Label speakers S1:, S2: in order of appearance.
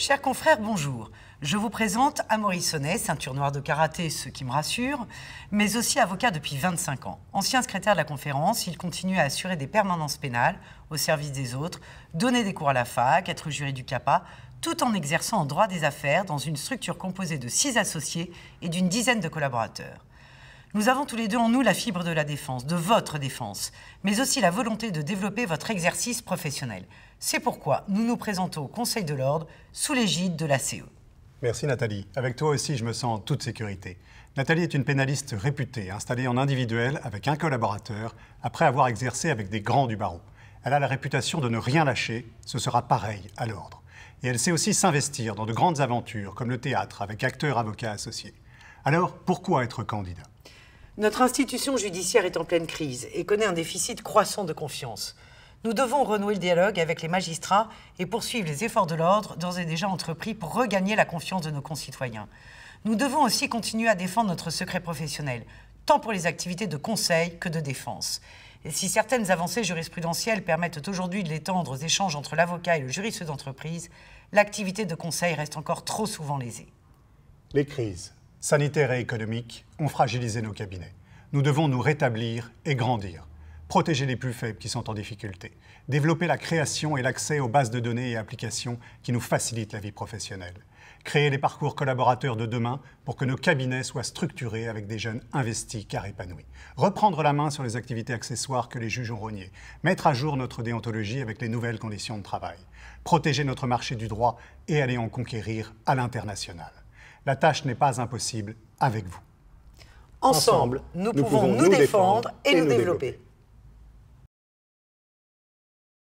S1: Chers confrères, bonjour. Je vous présente Amaury Sonnet, ceinture noire de karaté, ce qui me rassure, mais aussi avocat depuis 25 ans. Ancien secrétaire de la conférence, il continue à assurer des permanences pénales au service des autres, donner des cours à la fac, être jury du CAPA, tout en exerçant en droit des affaires dans une structure composée de six associés et d'une dizaine de collaborateurs. Nous avons tous les deux en nous la fibre de la défense, de votre défense, mais aussi la volonté de développer votre exercice professionnel. C'est pourquoi nous nous présentons au Conseil de l'Ordre sous l'égide de la CE.
S2: Merci Nathalie. Avec toi aussi, je me sens en toute sécurité. Nathalie est une pénaliste réputée, installée en individuel avec un collaborateur, après avoir exercé avec des grands du barreau. Elle a la réputation de ne rien lâcher, ce sera pareil à l'ordre. Et elle sait aussi s'investir dans de grandes aventures, comme le théâtre, avec acteurs avocats associés. Alors, pourquoi être candidat
S1: notre institution judiciaire est en pleine crise et connaît un déficit croissant de confiance. Nous devons renouer le dialogue avec les magistrats et poursuivre les efforts de l'ordre d'ores et déjà entrepris pour regagner la confiance de nos concitoyens. Nous devons aussi continuer à défendre notre secret professionnel, tant pour les activités de conseil que de défense. Et si certaines avancées jurisprudentielles permettent aujourd'hui de l'étendre aux échanges entre l'avocat et le juriste d'entreprise, l'activité de conseil reste encore trop
S2: souvent lésée. Les crises sanitaires et économiques ont fragilisé nos cabinets. Nous devons nous rétablir et grandir, protéger les plus faibles qui sont en difficulté, développer la création et l'accès aux bases de données et applications qui nous facilitent la vie professionnelle, créer les parcours collaborateurs de demain pour que nos cabinets soient structurés avec des jeunes investis car épanouis, reprendre la main sur les activités accessoires que les juges ont rognées, mettre à jour notre déontologie avec les nouvelles conditions de travail, protéger notre marché du droit et aller en conquérir à l'international. La tâche n'est pas impossible avec vous. Ensemble, nous, pouvons nous, défendre, et, nous développer.